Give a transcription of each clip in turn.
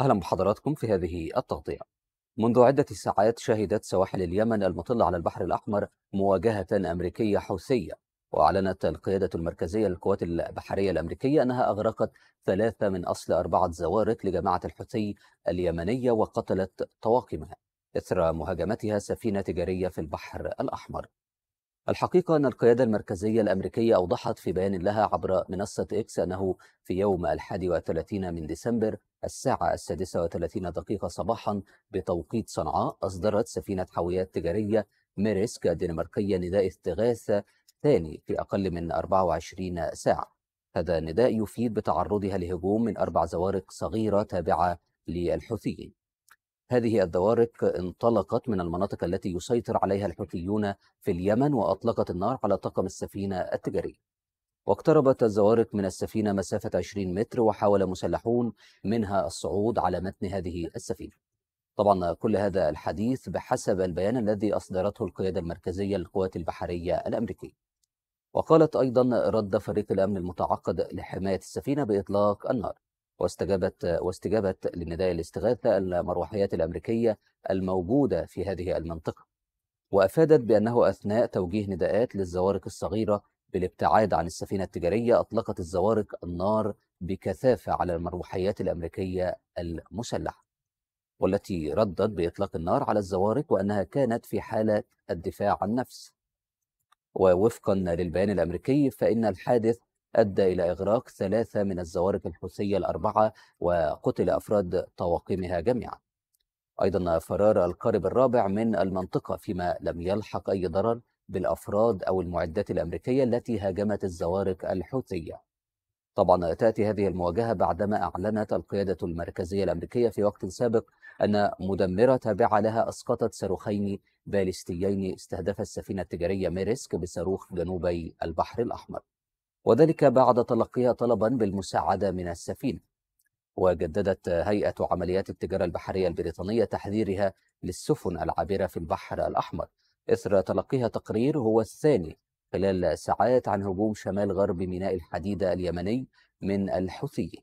أهلا بحضراتكم في هذه التغطية. منذ عدة ساعات شهدت سواحل اليمن المطلة على البحر الأحمر مواجهة أمريكية حوثية، وأعلنت القيادة المركزية للقوات البحرية الأمريكية أنها أغرقت ثلاثة من أصل أربعة زوارق لجماعة الحوثي اليمنية وقتلت طواقمها إثر مهاجمتها سفينة تجارية في البحر الأحمر. الحقيقة أن القيادة المركزية الأمريكية أوضحت في بيان لها عبر منصة إكس أنه في يوم الحادي وثلاثين من ديسمبر الساعة السادسة وثلاثين دقيقة صباحا بتوقيت صنعاء أصدرت سفينة حاويات تجارية ميريسك الدنماركية نداء استغاثة ثاني في أقل من 24 ساعة هذا النداء يفيد بتعرضها لهجوم من أربع زوارق صغيرة تابعة للحوثيين هذه الدوارق انطلقت من المناطق التي يسيطر عليها الحوثيون في اليمن وأطلقت النار على طاقم السفينة التجارية واقتربت الزوارق من السفينة مسافة 20 متر وحاول مسلحون منها الصعود على متن هذه السفينة طبعا كل هذا الحديث بحسب البيان الذي أصدرته القيادة المركزية للقوات البحرية الأمريكية وقالت أيضا رد فريق الأمن المتعقد لحماية السفينة بإطلاق النار واستجابت واستجابت لنداء الاستغاثه المروحيات الامريكيه الموجوده في هذه المنطقه. وافادت بانه اثناء توجيه نداءات للزوارق الصغيره بالابتعاد عن السفينه التجاريه اطلقت الزوارق النار بكثافه على المروحيات الامريكيه المسلحه. والتي ردت باطلاق النار على الزوارق وانها كانت في حاله الدفاع عن نفس. ووفقا للبيان الامريكي فان الحادث أدى إلى إغراق ثلاثة من الزوارق الحوثية الأربعة وقتل أفراد طواقمها جميعا أيضا فرار القارب الرابع من المنطقة فيما لم يلحق أي ضرر بالأفراد أو المعدات الأمريكية التي هاجمت الزوارق الحوثية طبعا تأتي هذه المواجهة بعدما أعلنت القيادة المركزية الأمريكية في وقت سابق أن مدمرة تابعة لها أسقطت صاروخين باليستيين استهدفا السفينة التجارية ميريسك بصاروخ جنوبي البحر الأحمر وذلك بعد تلقيها طلبا بالمساعدة من السفينة وجددت هيئة عمليات التجارة البحرية البريطانية تحذيرها للسفن العابرة في البحر الأحمر إثر تلقيها تقرير هو الثاني خلال ساعات عن هجوم شمال غرب ميناء الحديدة اليمني من الحوثيين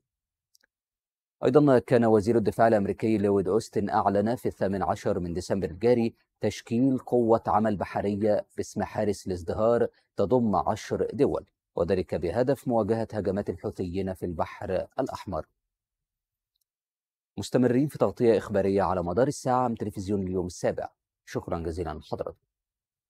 أيضا كان وزير الدفاع الأمريكي لويد أوستن أعلن في الثامن عشر من ديسمبر الجاري تشكيل قوة عمل بحرية باسم حارس الازدهار تضم عشر دول وذلك بهدف مواجهة هجمات الحوثيين في البحر الأحمر مستمرين في تغطية إخبارية على مدار الساعة من تلفزيون اليوم السابع شكرا جزيلا لحضرتك